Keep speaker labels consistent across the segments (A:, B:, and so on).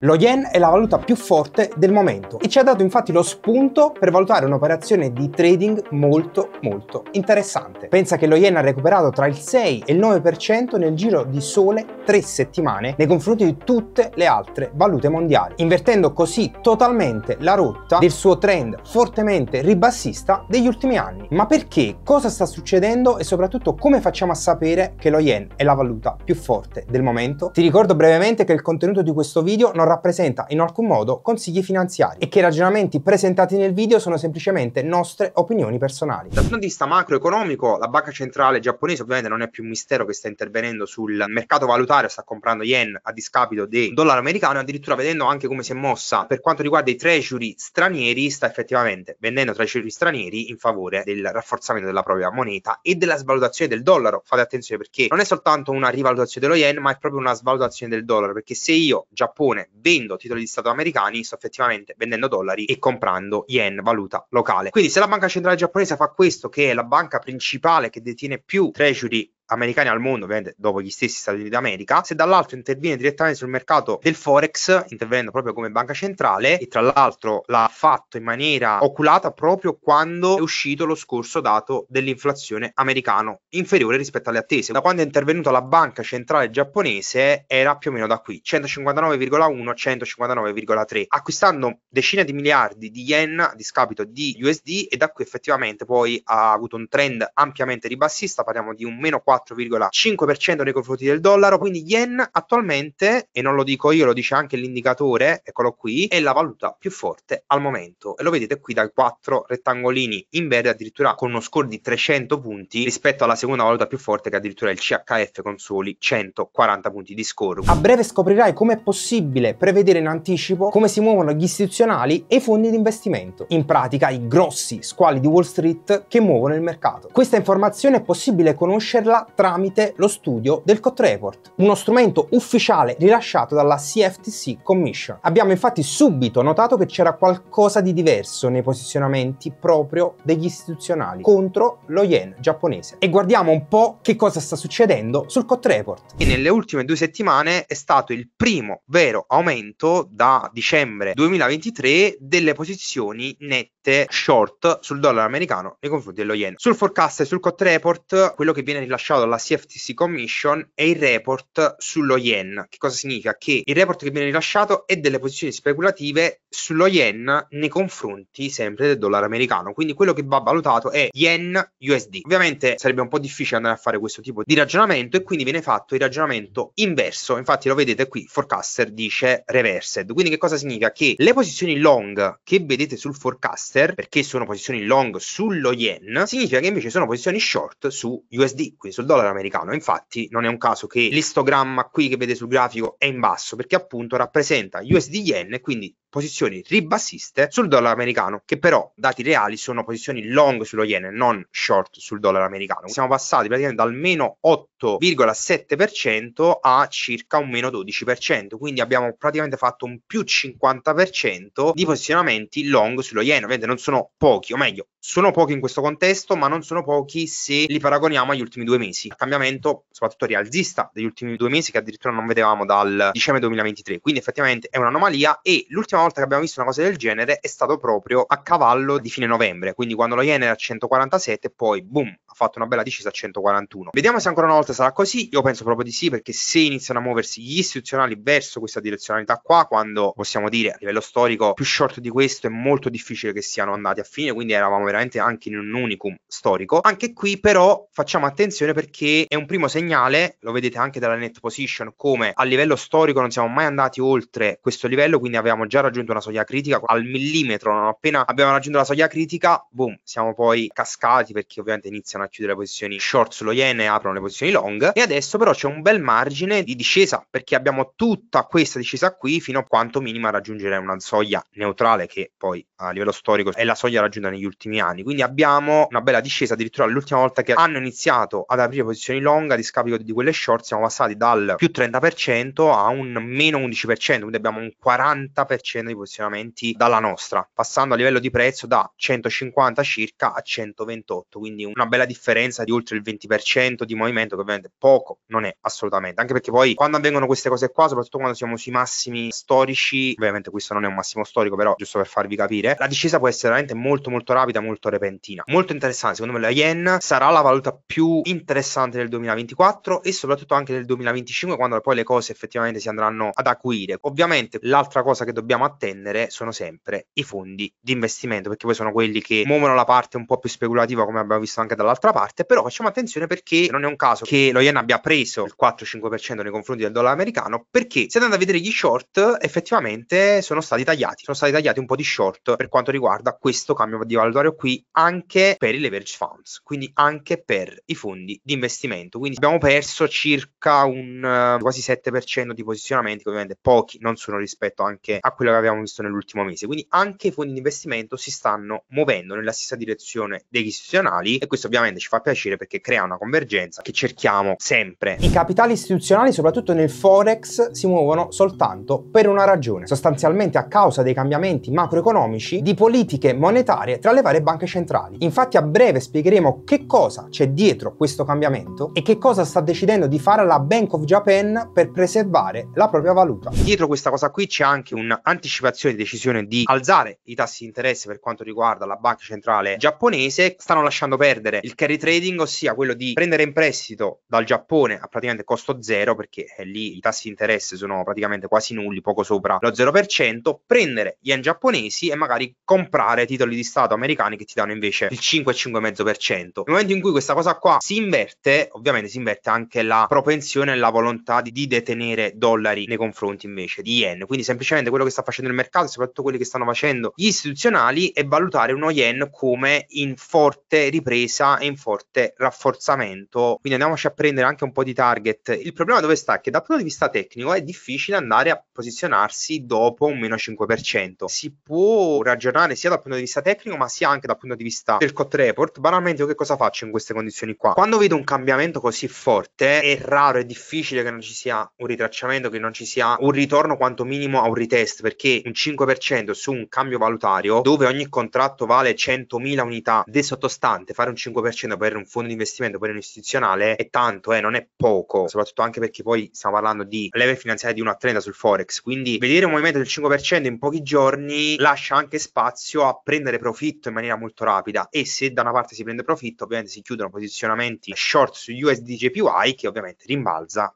A: Lo yen è la valuta più forte del momento e ci ha dato infatti lo spunto per valutare un'operazione di trading molto molto interessante. Pensa che lo yen ha recuperato tra il 6 e il 9% nel giro di sole tre settimane nei confronti di tutte le altre valute mondiali, invertendo così totalmente la rotta del suo trend fortemente ribassista degli ultimi anni. Ma perché? Cosa sta succedendo e soprattutto come facciamo a sapere che lo yen è la valuta più forte del momento? Ti ricordo brevemente che il contenuto di questo video non non rappresenta in alcun modo consigli finanziari e che i ragionamenti presentati nel video sono semplicemente nostre opinioni personali. Dal punto di vista macroeconomico, la banca centrale giapponese ovviamente non è più un mistero che sta intervenendo sul mercato valutario, sta comprando yen a discapito del dollaro americano, addirittura vedendo anche come si è mossa per quanto riguarda i treasury stranieri, sta effettivamente vendendo treasury stranieri in favore del rafforzamento della propria moneta e della svalutazione del dollaro. Fate attenzione perché non è soltanto una rivalutazione dello yen, ma è proprio una svalutazione del dollaro, perché se io, Giappone, vendo titoli di Stato americani, sto effettivamente vendendo dollari e comprando yen, valuta locale. Quindi se la banca centrale giapponese fa questo, che è la banca principale che detiene più treasury americani al mondo, ovviamente dopo gli stessi Stati Uniti d'America, se dall'altro interviene direttamente sul mercato del Forex, intervenendo proprio come banca centrale, e tra l'altro l'ha fatto in maniera oculata proprio quando è uscito lo scorso dato dell'inflazione americano, inferiore rispetto alle attese. Da quando è intervenuta la banca centrale giapponese era più o meno da qui, 159,1 a 159,3, acquistando decine di miliardi di yen a discapito di USD e da qui effettivamente poi ha avuto un trend ampiamente ribassista, parliamo di un meno 4 4,5% nei confronti del dollaro, quindi yen attualmente, e non lo dico io, lo dice anche l'indicatore, eccolo qui, è la valuta più forte al momento e lo vedete qui dai quattro rettangolini in verde addirittura con uno score di 300 punti rispetto alla seconda valuta più forte che addirittura è il CHF con soli 140 punti di score. A breve scoprirai come è possibile prevedere in anticipo come si muovono gli istituzionali e i fondi di investimento, in pratica i grossi squali di Wall Street che muovono il mercato. Questa informazione è possibile conoscerla tramite lo studio del COT Report, uno strumento ufficiale rilasciato dalla CFTC Commission. Abbiamo infatti subito notato che c'era qualcosa di diverso nei posizionamenti proprio degli istituzionali contro lo yen giapponese. E guardiamo un po' che cosa sta succedendo sul COT Report. E nelle ultime due settimane è stato il primo vero aumento da dicembre 2023 delle posizioni nette short sul dollaro americano nei confronti dello yen. Sul forecast e sul COT Report, quello che viene rilasciato pubblicato dalla CFTC Commission è il report sullo yen. Che cosa significa? Che il report che viene rilasciato è delle posizioni speculative sullo yen nei confronti sempre del dollaro americano. Quindi quello che va valutato è yen USD. Ovviamente sarebbe un po' difficile andare a fare questo tipo di ragionamento e quindi viene fatto il ragionamento inverso. Infatti lo vedete qui, forecaster dice reversed. Quindi che cosa significa? Che le posizioni long che vedete sul forecaster, perché sono posizioni long sullo yen, significa che invece sono posizioni short su USD, quindi sul dollaro americano. Infatti, non è un caso che l'istogramma qui che vede sul grafico è in basso, perché appunto rappresenta USD yen, e quindi posizioni ribassiste sul dollaro americano, che però, dati reali, sono posizioni long sullo yen, e non short sul dollaro americano. Siamo passati praticamente dal meno 8,7% a circa un meno 12%, quindi abbiamo praticamente fatto un più 50% di posizionamenti long sullo yen. Ovviamente non sono pochi, o meglio, sono pochi in questo contesto, ma non sono pochi se li paragoniamo agli ultimi due mesi. Il cambiamento, soprattutto rialzista degli ultimi due mesi, che addirittura non vedevamo dal dicembre 2023. Quindi effettivamente è un'anomalia e l'ultima volta che abbiamo visto una cosa del genere è stato proprio a cavallo di fine novembre, quindi quando lo Yen era a 147 poi boom, ha fatto una bella discesa a 141. Vediamo se ancora una volta sarà così, io penso proprio di sì perché se iniziano a muoversi gli istituzionali verso questa direzionalità qua, quando possiamo dire a livello storico più short di questo è molto difficile che siano andati a fine, quindi eravamo veramente anche in un unicum storico. Anche qui però facciamo attenzione perché è un primo segnale, lo vedete anche dalla net position, come a livello storico non siamo mai andati oltre questo livello, quindi avevamo già raggiunto raggiunto una soglia critica al millimetro, non appena abbiamo raggiunto la soglia critica, boom, siamo poi cascati perché ovviamente iniziano a chiudere le posizioni short sullo yen e aprono le posizioni long e adesso però c'è un bel margine di discesa perché abbiamo tutta questa discesa qui fino a quanto minima raggiungere una soglia neutrale che poi a livello storico è la soglia raggiunta negli ultimi anni, quindi abbiamo una bella discesa addirittura l'ultima volta che hanno iniziato ad aprire posizioni long a discapito di quelle short siamo passati dal più 30% a un meno 11%, quindi abbiamo un 40% scena di posizionamenti dalla nostra, passando a livello di prezzo da 150 circa a 128, quindi una bella differenza di oltre il 20% di movimento che ovviamente poco non è assolutamente, anche perché poi quando avvengono queste cose qua, soprattutto quando siamo sui massimi storici, ovviamente questo non è un massimo storico, però giusto per farvi capire, la discesa può essere veramente molto molto rapida, molto repentina. Molto interessante, secondo me la yen sarà la valuta più interessante del 2024 e soprattutto anche del 2025 quando poi le cose effettivamente si andranno ad acuire. Ovviamente l'altra cosa che dobbiamo attendere sono sempre i fondi di investimento, perché poi sono quelli che muovono la parte un po' più speculativa, come abbiamo visto anche dall'altra parte. Però facciamo attenzione perché non è un caso che lo yen abbia preso il 4-5% nei confronti del dollaro americano, perché se andate a vedere gli short, effettivamente sono stati tagliati. Sono stati tagliati un po' di short per quanto riguarda questo cambio di valutario qui, anche per i leverage funds, quindi anche per i fondi di investimento. Quindi abbiamo perso circa un eh, quasi 7% di posizionamenti, ovviamente pochi, non sono rispetto anche a quello che che abbiamo visto nell'ultimo mese. Quindi anche i fondi di investimento si stanno muovendo nella stessa direzione degli istituzionali e questo ovviamente ci fa piacere perché crea una convergenza che cerchiamo sempre. I capitali istituzionali, soprattutto nel forex, si muovono soltanto per una ragione, sostanzialmente a causa dei cambiamenti macroeconomici di politiche monetarie tra le varie banche centrali. Infatti a breve spiegheremo che cosa c'è dietro questo cambiamento e che cosa sta decidendo di fare la Bank of Japan per preservare la propria valuta. Dietro questa cosa qui c'è anche un anticipo anticipazione di decisione di alzare i tassi di interesse per quanto riguarda la banca centrale giapponese, stanno lasciando perdere il carry trading, ossia quello di prendere in prestito dal Giappone a praticamente costo zero, perché eh, lì i tassi di interesse sono praticamente quasi nulli, poco sopra lo 0%, prendere yen giapponesi e magari comprare titoli di Stato americani che ti danno invece il 5-5,5%. Nel momento in cui questa cosa qua si inverte, ovviamente si inverte anche la propensione e la volontà di, di detenere dollari nei confronti invece di yen. Quindi semplicemente quello che sta facendo facendo il mercato, soprattutto quelli che stanno facendo gli istituzionali e valutare uno yen come in forte ripresa e in forte rafforzamento. Quindi andiamoci a prendere anche un po' di target. Il problema dove sta? Che dal punto di vista tecnico è difficile andare a posizionarsi dopo un meno 5%. Si può ragionare sia dal punto di vista tecnico ma sia anche dal punto di vista del cot report. Banalmente io che cosa faccio in queste condizioni qua? Quando vedo un cambiamento così forte è raro, è difficile che non ci sia un ritracciamento, che non ci sia un ritorno quanto minimo a un retest perché che un 5% su un cambio valutario dove ogni contratto vale 100.000 unità del sottostante, fare un 5% per un fondo di investimento, per un istituzionale è tanto, eh, non è poco, soprattutto anche perché poi stiamo parlando di leve finanziarie di 1 a 30 sul forex, quindi vedere un movimento del 5% in pochi giorni lascia anche spazio a prendere profitto in maniera molto rapida e se da una parte si prende profitto ovviamente si chiudono posizionamenti short su USD JPY che ovviamente rimbalza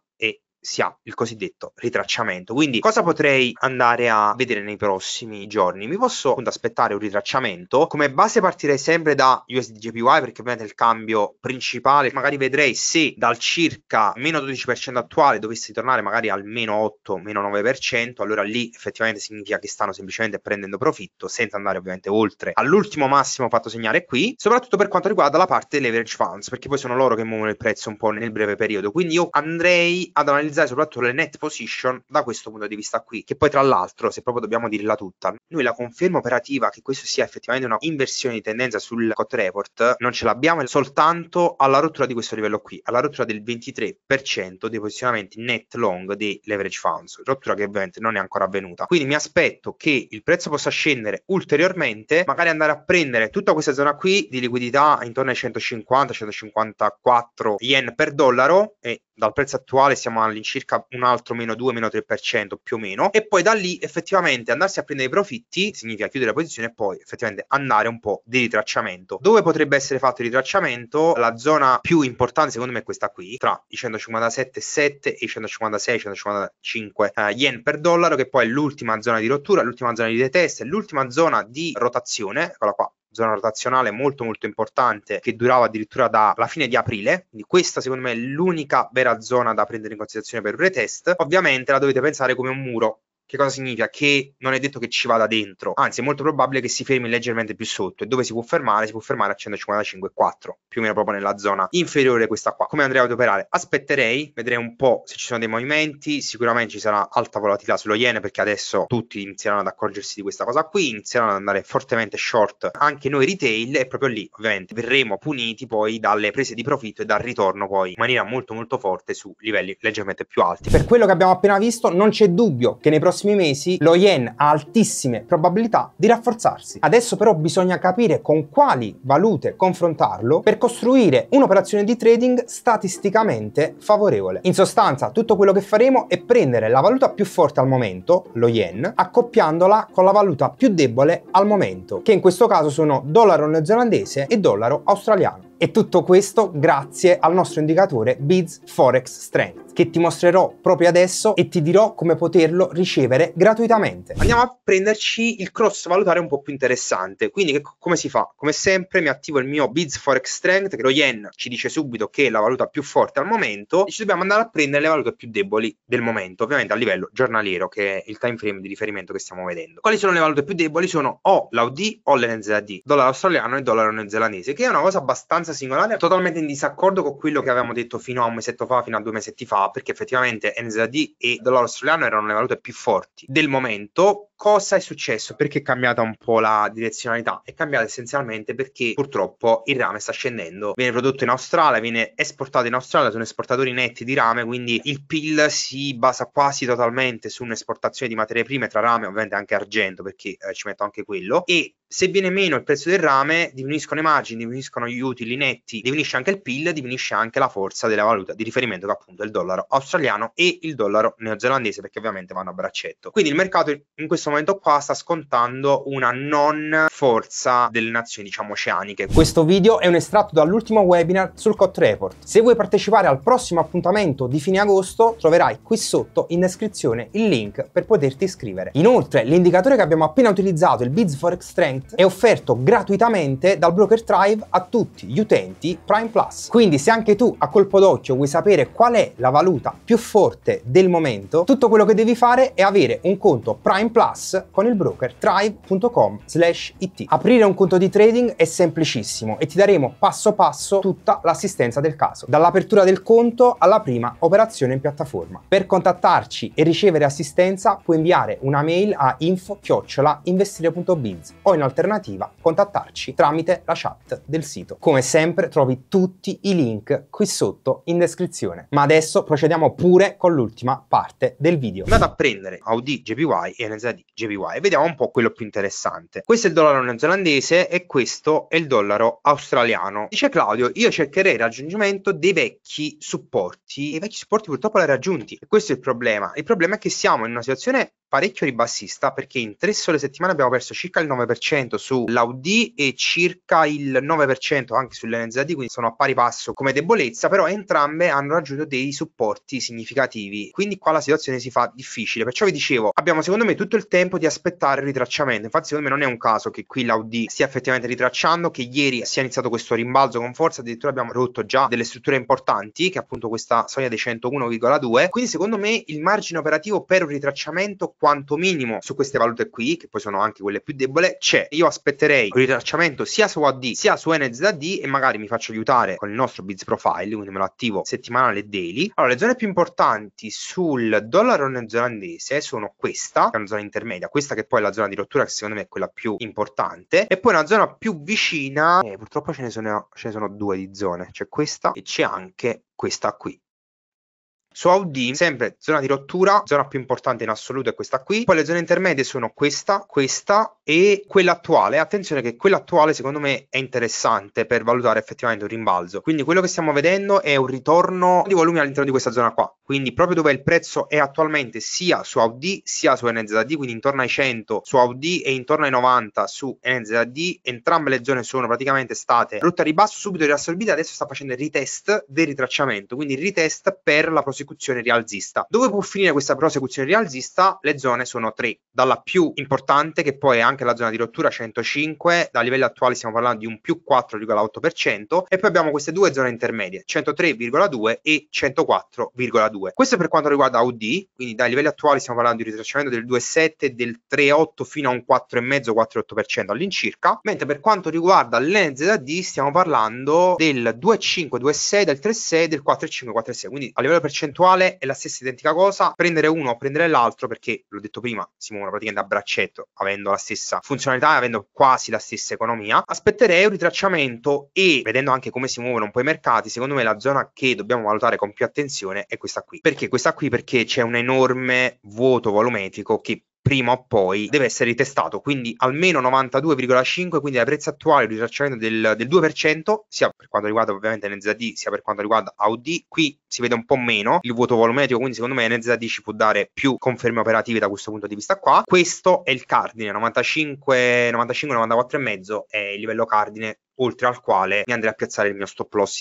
A: si ha il cosiddetto ritracciamento. Quindi cosa potrei andare a vedere nei prossimi giorni? Mi posso appunto, aspettare un ritracciamento. Come base partirei sempre da USDJPY perché ovviamente è il cambio principale. Magari vedrei se dal circa meno 12% attuale dovessi tornare magari al meno 8, meno 9%, allora lì effettivamente significa che stanno semplicemente prendendo profitto senza andare ovviamente oltre all'ultimo massimo fatto segnare qui, soprattutto per quanto riguarda la parte leverage funds, perché poi sono loro che muovono il prezzo un po' nel breve periodo. Quindi io andrei ad analizzare analizzare soprattutto le net position da questo punto di vista qui, che poi tra l'altro, se proprio dobbiamo dirla tutta, noi la conferma operativa che questo sia effettivamente una inversione di tendenza sul COT report non ce l'abbiamo soltanto alla rottura di questo livello qui, alla rottura del 23% dei posizionamenti net long dei leverage funds, rottura che ovviamente non è ancora avvenuta. Quindi mi aspetto che il prezzo possa scendere ulteriormente, magari andare a prendere tutta questa zona qui di liquidità intorno ai 150-154 yen per dollaro e dal prezzo attuale siamo all'incirca un altro meno 2, meno 3% più o meno e poi da lì effettivamente andarsi a prendere i profitti significa chiudere la posizione e poi effettivamente andare un po' di ritracciamento. Dove potrebbe essere fatto il ritracciamento? La zona più importante secondo me è questa qui, tra i 157,7 e i 156-155 eh, yen per dollaro che poi è l'ultima zona di rottura, l'ultima zona di retest, l'ultima zona di rotazione, eccola qua, zona rotazionale molto molto importante che durava addirittura dalla fine di aprile, quindi questa secondo me è l'unica vera zona da prendere in considerazione per un retest. Ovviamente la dovete pensare come un muro che cosa significa? Che non è detto che ci vada dentro, anzi è molto probabile che si fermi leggermente più sotto e dove si può fermare? Si può fermare a 155,4, più o meno proprio nella zona inferiore questa qua. Come andrei ad operare? Aspetterei, vedrei un po' se ci sono dei movimenti, sicuramente ci sarà alta volatilità sullo yen perché adesso tutti inizieranno ad accorgersi di questa cosa qui, inizieranno ad andare fortemente short anche noi retail e proprio lì ovviamente verremo puniti poi dalle prese di profitto e dal ritorno poi in maniera molto molto forte su livelli leggermente più alti. Per quello che abbiamo appena visto non c'è dubbio che nei prossimi prossimi mesi lo yen ha altissime probabilità di rafforzarsi. Adesso però bisogna capire con quali valute confrontarlo per costruire un'operazione di trading statisticamente favorevole. In sostanza tutto quello che faremo è prendere la valuta più forte al momento, lo yen, accoppiandola con la valuta più debole al momento, che in questo caso sono dollaro neozelandese e dollaro australiano. E tutto questo grazie al nostro indicatore Biz Forex Strength che ti mostrerò proprio adesso e ti dirò come poterlo ricevere gratuitamente. Andiamo a prenderci il cross valutare un po' più interessante. Quindi che, come si fa? Come sempre mi attivo il mio Biz Forex Strength che lo yen ci dice subito che è la valuta più forte al momento e ci dobbiamo andare a prendere le valute più deboli del momento, ovviamente a livello giornaliero che è il time frame di riferimento che stiamo vedendo. Quali sono le valute più deboli? Sono o l'AUD o l'NZD, dollaro australiano e dollaro neozelandese, che è una cosa abbastanza maggioranza singolare totalmente in disaccordo con quello che avevamo detto fino a un mesetto fa, fino a due mesetti fa, perché effettivamente NZD e dollaro australiano erano le valute più forti del momento, cosa è successo? Perché è cambiata un po' la direzionalità? È cambiata essenzialmente perché purtroppo il rame sta scendendo, viene prodotto in Australia, viene esportato in Australia, sono esportatori netti di rame, quindi il PIL si basa quasi totalmente su un'esportazione di materie prime tra rame, ovviamente anche argento, perché eh, ci metto anche quello, e se viene meno il prezzo del rame, diminuiscono i margini, diminuiscono gli utili netti, diminuisce anche il PIL, diminuisce anche la forza della valuta di riferimento che appunto è il dollaro australiano e il dollaro neozelandese, perché ovviamente vanno a braccetto. Quindi il mercato in questo momento qua sta scontando una non forza delle nazioni diciamo oceaniche. Questo video è un estratto dall'ultimo webinar sul COT Report. Se vuoi partecipare al prossimo appuntamento di fine agosto troverai qui sotto in descrizione il link per poterti iscrivere. Inoltre l'indicatore che abbiamo appena utilizzato, il Bids for Strength, è offerto gratuitamente dal broker Thrive a tutti gli utenti Prime Plus. Quindi se anche tu a colpo d'occhio vuoi sapere qual è la valuta più forte del momento, tutto quello che devi fare è avere un conto Prime Plus Plus con il broker thrive.com/it. Aprire un conto di trading è semplicissimo e ti daremo passo passo tutta l'assistenza del caso, dall'apertura del conto alla prima operazione in piattaforma. Per contattarci e ricevere assistenza puoi inviare una mail a info-investire.biz o in alternativa contattarci tramite la chat del sito. Come sempre trovi tutti i link qui sotto in descrizione. Ma adesso procediamo pure con l'ultima parte del video. Vado a prendere Audi, JPY e NZD. JPY. Vediamo un po' quello più interessante. Questo è il dollaro neozelandese e questo è il dollaro australiano. Dice Claudio, io cercherei il raggiungimento dei vecchi supporti. I vecchi supporti purtroppo li ha raggiunti e questo è il problema. Il problema è che siamo in una situazione parecchio ribassista perché in tre sole settimane abbiamo perso circa il 9% sull'Audi e circa il 9% anche sull'NZD, quindi sono a pari passo come debolezza, però entrambe hanno raggiunto dei supporti significativi, quindi qua la situazione si fa difficile. Perciò vi dicevo, abbiamo secondo me tutto il tempo di aspettare il ritracciamento, infatti secondo me non è un caso che qui l'Audi stia effettivamente ritracciando, che ieri sia iniziato questo rimbalzo con forza, addirittura abbiamo rotto già delle strutture importanti, che è appunto questa soglia dei 101,2, quindi secondo me il margine operativo per un ritracciamento quanto minimo su queste valute qui, che poi sono anche quelle più debole, c'è. Io aspetterei un ritracciamento sia su AD sia su NZD e magari mi faccio aiutare con il nostro Biz Profile, quindi me lo attivo settimanale e daily. Allora, le zone più importanti sul dollaro neozelandese sono questa, che è una zona intermedia, questa che poi è la zona di rottura che secondo me è quella più importante, e poi una zona più vicina, eh, purtroppo ce ne, sono, ce ne sono due di zone, c'è questa e c'è anche questa qui su Audi, sempre zona di rottura, zona più importante in assoluto è questa qui. Poi le zone intermedie sono questa, questa e quella attuale. Attenzione che quella attuale secondo me è interessante per valutare effettivamente un rimbalzo. Quindi quello che stiamo vedendo è un ritorno di volumi all'interno di questa zona qua. Quindi proprio dove il prezzo è attualmente sia su Audi sia su NZD, quindi intorno ai 100 su Audi e intorno ai 90 su NZD, entrambe le zone sono praticamente state rotte a ribasso subito riassorbite, adesso sta facendo il retest del ritracciamento, quindi il retest per la prossima prosecuzione rialzista. Dove può finire questa prosecuzione rialzista? Le zone sono tre, dalla più importante che poi è anche la zona di rottura 105, da livello attuale stiamo parlando di un più 4,8% e poi abbiamo queste due zone intermedie, 103,2 e 104,2. Questo per quanto riguarda UD, quindi dai livelli attuali stiamo parlando di un ritracciamento del 2,7, del 3,8 fino a un 4,5-4,8% all'incirca, mentre per quanto riguarda l'NZD stiamo parlando del 2,5, 2,6, del 3,6, del 4,5, 4,6, quindi a livello percentuale percentuale è la stessa identica cosa, prendere uno o prendere l'altro perché, l'ho detto prima, si muovono praticamente a braccetto, avendo la stessa funzionalità e avendo quasi la stessa economia. Aspetterei un ritracciamento e, vedendo anche come si muovono un po' i mercati, secondo me la zona che dobbiamo valutare con più attenzione è questa qui. Perché questa qui? Perché c'è un enorme vuoto volumetrico che prima o poi deve essere ritestato, quindi almeno 92,5, quindi la prezzo attuale di risarcimento del, del, 2%, sia per quanto riguarda ovviamente NZD, sia per quanto riguarda Audi. qui si vede un po' meno il vuoto volumetrico, quindi secondo me NZD ci può dare più conferme operative da questo punto di vista qua. Questo è il cardine, 95, 95 94,5 è il livello cardine oltre al quale mi andrei a piazzare il mio stop loss